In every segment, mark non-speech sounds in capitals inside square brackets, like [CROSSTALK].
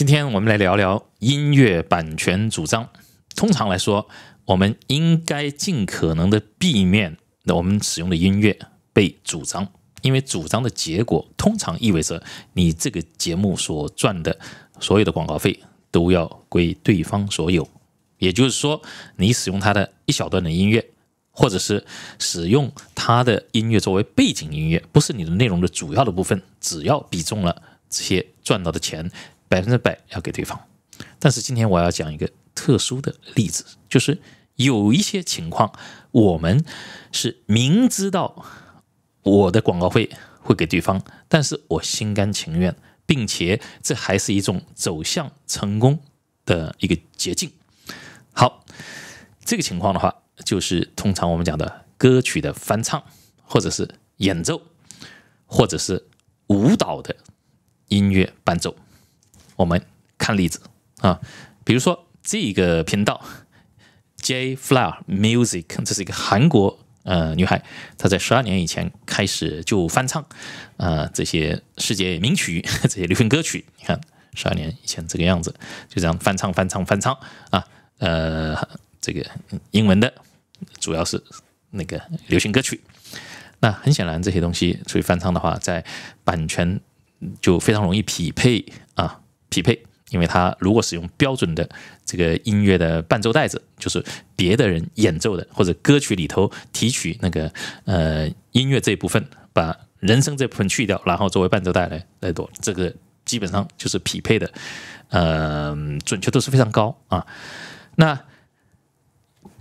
今天我们来聊聊音乐版权主张。通常来说，我们应该尽可能的避免我们使用的音乐被主张，因为主张的结果通常意味着你这个节目所赚的所有的广告费都要归对方所有。也就是说，你使用它的一小段的音乐，或者是使用它的音乐作为背景音乐，不是你的内容的主要的部分，只要比重了这些赚到的钱。百分之百要给对方，但是今天我要讲一个特殊的例子，就是有一些情况，我们是明知道我的广告费会给对方，但是我心甘情愿，并且这还是一种走向成功的一个捷径。好，这个情况的话，就是通常我们讲的歌曲的翻唱，或者是演奏，或者是舞蹈的音乐伴奏。我们看例子啊，比如说这个频道 J Flower Music，这是一个韩国呃女孩，她在十二年以前开始就翻唱啊这些世界名曲、[LAUGHS] 这些流行歌曲。你看，十二年以前这个样子，就这样翻唱、翻唱、翻唱啊。呃，这个英文的主要是那个流行歌曲。那很显然，这些东西出去翻唱的话，在版权就非常容易匹配。匹配，因为它如果使用标准的这个音乐的伴奏带子，就是别的人演奏的或者歌曲里头提取那个呃音乐这一部分，把人声这部分去掉，然后作为伴奏带来来做，这个基本上就是匹配的，呃，准确度是非常高啊。那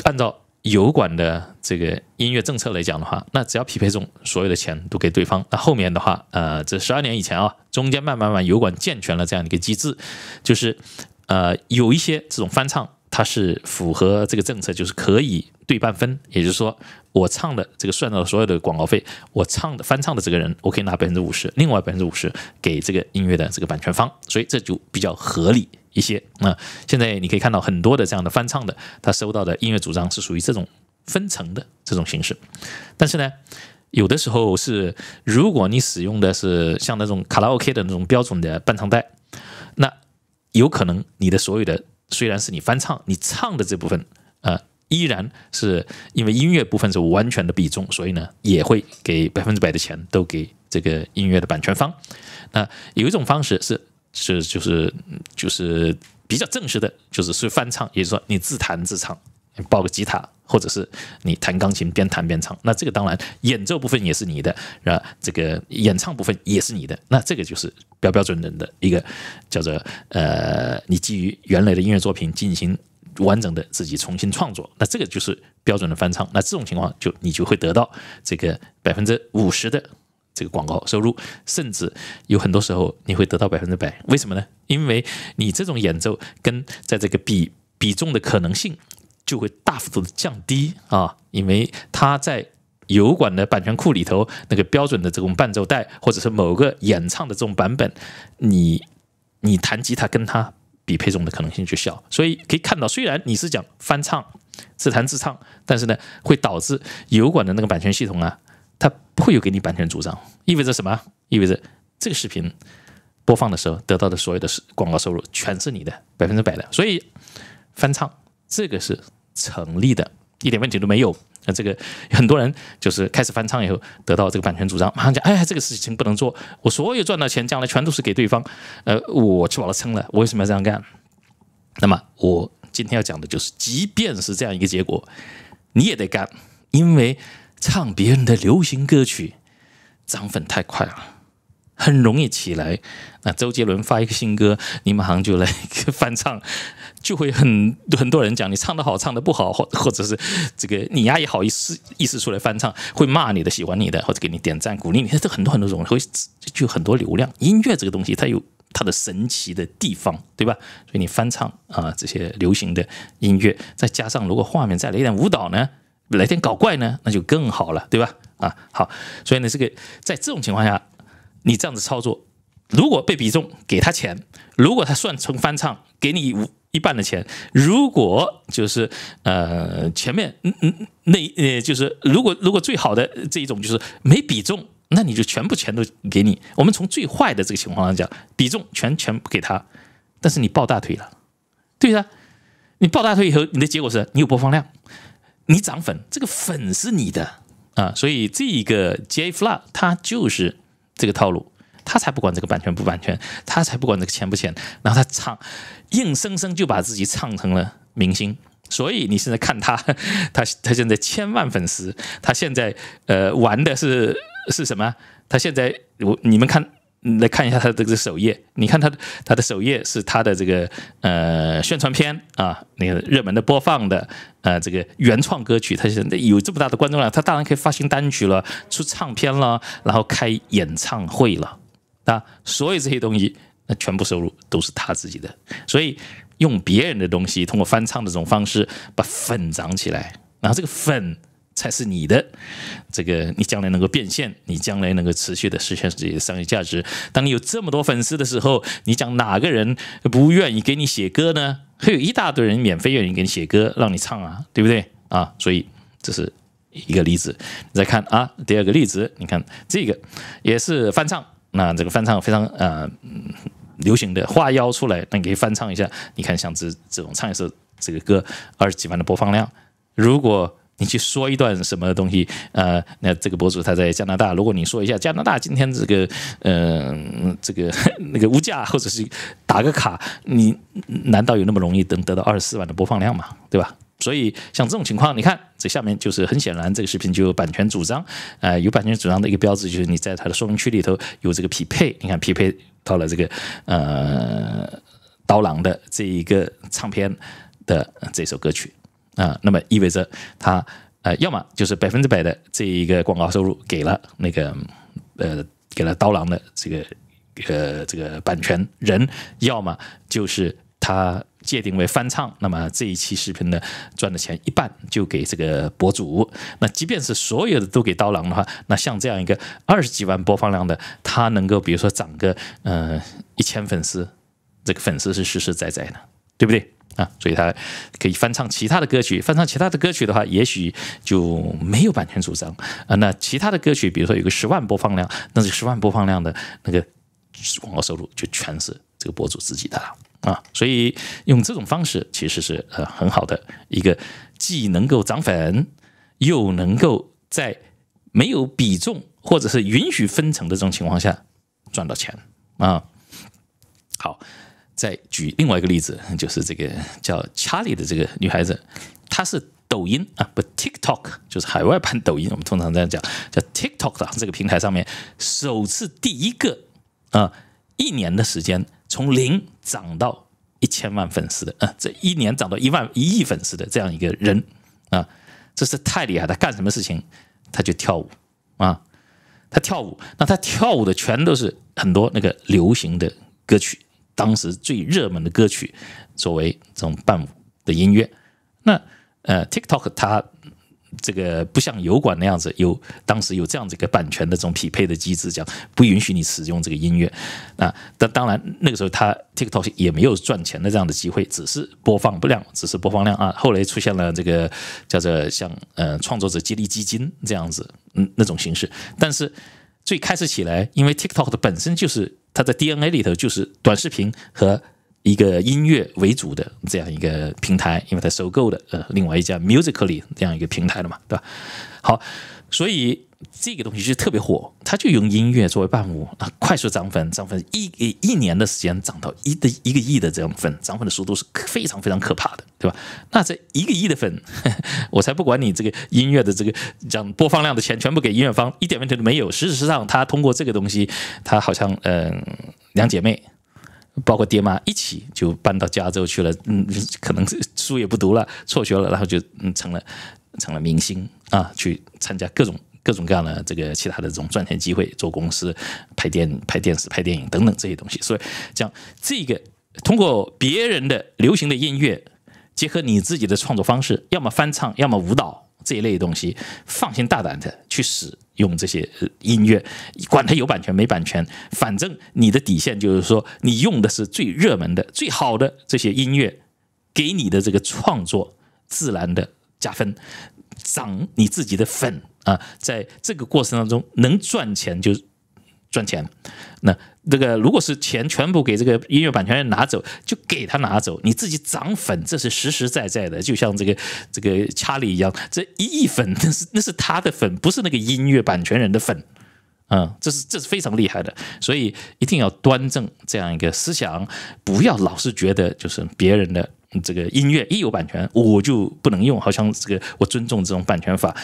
按照。油管的这个音乐政策来讲的话，那只要匹配中，所有的钱都给对方。那后面的话，呃，这十二年以前啊，中间慢慢慢油管健全了这样一个机制，就是呃，有一些这种翻唱，它是符合这个政策，就是可以对半分。也就是说，我唱的这个算到所有的广告费，我唱的翻唱的这个人，我可以拿百分之五十，另外百分之五十给这个音乐的这个版权方，所以这就比较合理。一些啊，现在你可以看到很多的这样的翻唱的，他收到的音乐主张是属于这种分层的这种形式。但是呢，有的时候是，如果你使用的是像那种卡拉 OK 的那种标准的伴唱带，那有可能你的所有的虽然是你翻唱，你唱的这部分啊，依然是因为音乐部分是完全的比重，所以呢，也会给百分之百的钱都给这个音乐的版权方。那有一种方式是。是就是就是比较正式的，就是是翻唱，也就是说你自弹自唱，抱个吉他，或者是你弹钢琴边弹边唱，那这个当然演奏部分也是你的，啊，这个演唱部分也是你的，那这个就是标标准准的一个叫做呃，你基于原来的音乐作品进行完整的自己重新创作，那这个就是标准的翻唱，那这种情况就你就会得到这个百分之五十的。这个广告收入，甚至有很多时候你会得到百分之百，为什么呢？因为你这种演奏跟在这个比比重的可能性就会大幅度的降低啊，因为它在油管的版权库里头那个标准的这种伴奏带，或者是某个演唱的这种版本，你你弹吉他跟它比配重的可能性就小，所以可以看到，虽然你是讲翻唱自弹自唱，但是呢会导致油管的那个版权系统啊。他不会有给你版权主张，意味着什么？意味着这个视频播放的时候得到的所有的广告收入全是你的百分之百的，所以翻唱这个是成立的，一点问题都没有。那这个很多人就是开始翻唱以后得到这个版权主张，马上讲：“哎，这个事情不能做，我所有赚到钱将来全都是给对方，呃，我吃饱了撑了，为什么要这样干？”那么我今天要讲的就是，即便是这样一个结果，你也得干，因为。唱别人的流行歌曲，涨粉太快了，很容易起来。那周杰伦发一个新歌，你马上就来 [LAUGHS] 翻唱，就会很很多人讲你唱的好，唱的不好，或或者是这个你丫也好意思意思出来翻唱，会骂你的、喜欢你的，或者给你点赞、鼓励你。这很多很多种会就很多流量。音乐这个东西，它有它的神奇的地方，对吧？所以你翻唱啊，这些流行的音乐，再加上如果画面再来一点舞蹈呢？来点搞怪呢，那就更好了，对吧？啊，好，所以呢，这个在这种情况下，你这样子操作，如果被比重给他钱，如果他算成翻唱，给你一半的钱；如果就是呃前面嗯嗯那呃就是如果如果最好的这一种就是没比重，那你就全部钱都给你。我们从最坏的这个情况上讲，比重全全给他，但是你抱大腿了，对啊，你抱大腿以后，你的结果是你有播放量。你涨粉，这个粉是你的啊，所以这个 Jay f l a d 他就是这个套路，他才不管这个版权不版权，他才不管这个钱不钱，然后他唱，硬生生就把自己唱成了明星，所以你现在看他，[LAUGHS] 他他现在千万粉丝，他现在呃玩的是是什么？他现在我你们看。来看一下他的这个首页，你看他的他的首页是他的这个呃宣传片啊，那个热门的播放的呃这个原创歌曲，他现在有这么大的观众量，他当然可以发行单曲了，出唱片了，然后开演唱会了啊，所有这些东西那全部收入都是他自己的，所以用别人的东西通过翻唱的这种方式把粉涨起来，然后这个粉。才是你的，这个你将来能够变现，你将来能够持续的实现自己的商业价值。当你有这么多粉丝的时候，你讲哪个人不愿意给你写歌呢？会有一大堆人免费愿意给你写歌，让你唱啊，对不对？啊，所以这是一个例子。你再看啊，第二个例子，你看这个也是翻唱，那这个翻唱非常啊流行的，花妖出来，那你可以翻唱一下。你看，像这这种唱一首这个歌，二十几万的播放量，如果。你去说一段什么东西？呃，那这个博主他在加拿大，如果你说一下加拿大今天这个，嗯，这个 [LAUGHS] 那个物价，或者是打个卡，你难道有那么容易能得到二十四万的播放量吗？对吧？所以像这种情况，你看这下面就是很显然，这个视频就有版权主张，呃，有版权主张的一个标志就是你在它的说明区里头有这个匹配，你看匹配到了这个呃刀郎的这一个唱片的这首歌曲。啊，那么意味着他呃，要么就是百分之百的这一个广告收入给了那个呃，给了刀郎的这个呃这个版权人，要么就是他界定为翻唱，那么这一期视频呢赚的钱一半就给这个博主。那即便是所有的都给刀郎的话，那像这样一个二十几万播放量的，他能够比如说涨个呃一千粉丝，这个粉丝是实实在在的，对不对？啊，所以他可以翻唱其他的歌曲，翻唱其他的歌曲的话，也许就没有版权主张啊。那其他的歌曲，比如说有个十万播放量，那这十万播放量的那个广告收入就全是这个博主自己的了啊。所以用这种方式其实是呃很好的一个，既能够涨粉，又能够在没有比重或者是允许分成的这种情况下赚到钱啊。好。再举另外一个例子，就是这个叫 Charlie 的这个女孩子，她是抖音啊，不，TikTok 就是海外版抖音。我们通常在讲叫 TikTok 的这个平台上面，首次第一个啊，一年的时间从零涨到一千万粉丝的，啊，这一年涨到一万一亿粉丝的这样一个人啊，这是太厉害！他干什么事情，他就跳舞啊，他跳舞，那他跳舞的全都是很多那个流行的歌曲。当时最热门的歌曲作为这种伴舞的音乐，那呃，TikTok 它这个不像油管那样子有当时有这样子一个版权的这种匹配的机制，讲不允许你使用这个音乐。那但当然那个时候它 TikTok 也没有赚钱的这样的机会，只是播放不量，只是播放量啊。后来出现了这个叫做像呃创作者激励基金这样子，嗯，那种形式，但是。最开始起来，因为 TikTok 的本身就是它的 DNA 里头，就是短视频和。一个音乐为主的这样一个平台，因为它收购的呃另外一家 Musically 这样一个平台了嘛，对吧？好，所以这个东西就特别火，它就用音乐作为伴舞啊，快速涨粉，涨粉一一年的时间涨到一的一个亿的这样粉，涨粉的速度是非常非常可怕的，对吧？那这一个亿的粉，[LAUGHS] 我才不管你这个音乐的这个讲播放量的钱，全部给音乐方一点问题都没有。事实上，他通过这个东西，他好像嗯两姐妹。包括爹妈一起就搬到加州去了，嗯，可能书也不读了，辍学了，然后就嗯成了，成了明星啊，去参加各种各种各样的这个其他的这种赚钱机会，做公司、拍电、拍电视、拍电影等等这些东西。所以讲这个，通过别人的流行的音乐，结合你自己的创作方式，要么翻唱，要么舞蹈。这一类东西，放心大胆的去使用这些音乐，管它有版权没版权，反正你的底线就是说，你用的是最热门的、最好的这些音乐，给你的这个创作自然的加分，涨你自己的粉啊，在这个过程当中能赚钱就。赚钱，那这个如果是钱全部给这个音乐版权人拿走，就给他拿走，你自己涨粉，这是实实在在的。就像这个这个查理一样，这一亿粉 [LAUGHS] 那是那是他的粉，不是那个音乐版权人的粉。嗯，这是这是非常厉害的，所以一定要端正这样一个思想，不要老是觉得就是别人的这个音乐一有版权我就不能用，好像这个我尊重这种版权法。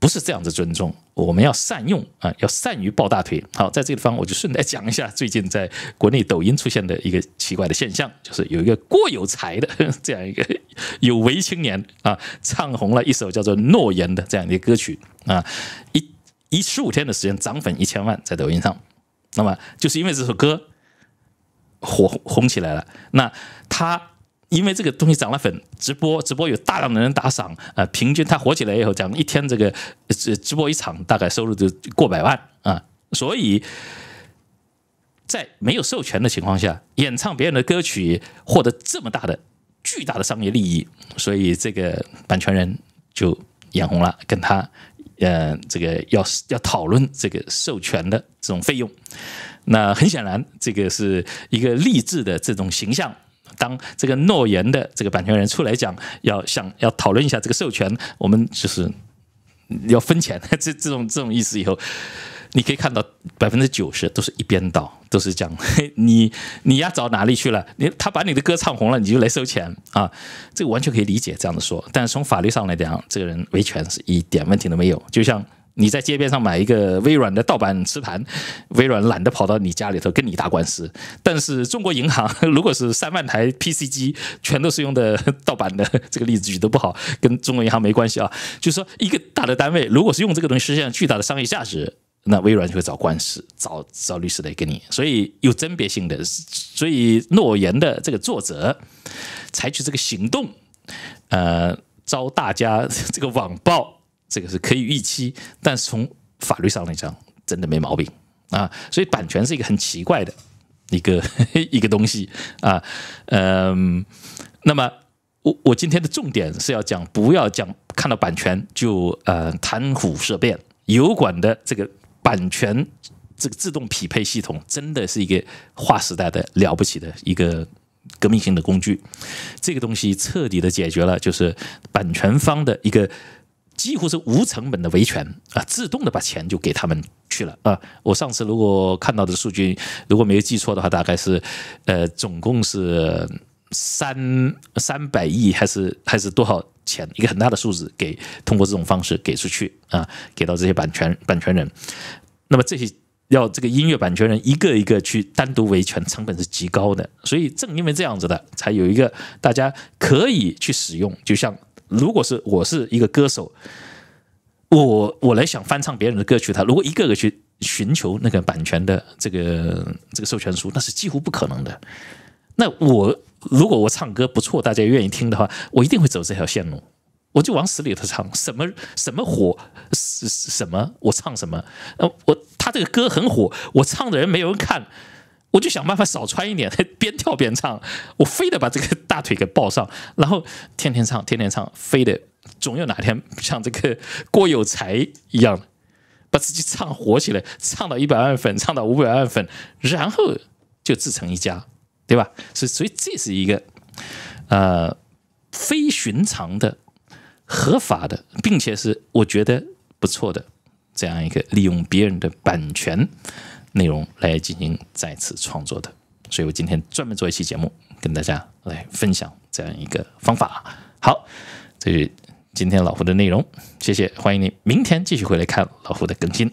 不是这样子尊重，我们要善用啊，要善于抱大腿。好，在这个地方我就顺带讲一下，最近在国内抖音出现的一个奇怪的现象，就是有一个郭有才的 [LAUGHS] 这样一个 [LAUGHS] 有为青年啊，唱红了一首叫做《诺言》的这样的一个歌曲啊，一一十五天的时间涨粉一千万在抖音上，那么就是因为这首歌火红起来了，那他。因为这个东西涨了粉，直播直播有大量的人打赏，呃，平均他火起来以后，讲一天这个直直播一场，大概收入就过百万啊，所以在没有授权的情况下，演唱别人的歌曲获得这么大的巨大的商业利益，所以这个版权人就眼红了，跟他呃，这个要要讨论这个授权的这种费用。那很显然，这个是一个励志的这种形象。当这个诺言的这个版权人出来讲，要想要讨论一下这个授权，我们就是要分钱，[LAUGHS] 这这种这种意思。以后你可以看到百分之九十都是一边倒，都是讲 [LAUGHS] 你你要找哪里去了？你他把你的歌唱红了，你就来收钱啊？这个完全可以理解这样子说，但是从法律上来讲，这个人维权是一点问题都没有。就像。你在街边上买一个微软的盗版磁盘，微软懒得跑到你家里头跟你打官司。但是中国银行 [LAUGHS] 如果是三万台 PC 机全都是用的盗版的，这个例子举的不好，跟中国银行没关系啊。就是说一个大的单位，如果是用这个东西，实现巨大的商业价值，那微软就会找官司，找找律师来跟你。所以有甄别性的，所以诺言的这个作者采取这个行动，呃，招大家这个网暴。这个是可以预期，但是从法律上来讲，真的没毛病啊！所以版权是一个很奇怪的一个 [LAUGHS] 一个东西啊。嗯，那么我我今天的重点是要讲，不要讲看到版权就呃谈虎色变。油管的这个版权这个自动匹配系统，真的是一个划时代的、了不起的一个革命性的工具。这个东西彻底的解决了，就是版权方的一个。几乎是无成本的维权啊，自动的把钱就给他们去了啊！我上次如果看到的数据，如果没有记错的话，大概是呃，总共是三三百亿还是还是多少钱？一个很大的数字，给通过这种方式给出去啊，给到这些版权版权人。那么这些要这个音乐版权人一个一个去单独维权，成本是极高的。所以正因为这样子的，才有一个大家可以去使用，就像。如果是我是一个歌手，我我来想翻唱别人的歌曲，他如果一个个去寻求那个版权的这个这个授权书，那是几乎不可能的。那我如果我唱歌不错，大家愿意听的话，我一定会走这条线路，我就往死里头唱。什么什么火，是什么我唱什么？呃，我他这个歌很火，我唱的人没有人看。我就想办法少穿一点，[LAUGHS] 边跳边唱。我非得把这个大腿给抱上，然后天天唱，天天唱，非得总有哪天 [LAUGHS] 像这个郭有才一样，把自己唱火起来，唱到一百万粉，唱到五百万粉，然后就自成一家，对吧？以，所以这是一个呃非寻常的、合法的，并且是我觉得不错的这样一个利用别人的版权。内容来进行再次创作的，所以我今天专门做一期节目，跟大家来分享这样一个方法。好，这是今天老胡的内容，谢谢，欢迎你明天继续回来看老胡的更新。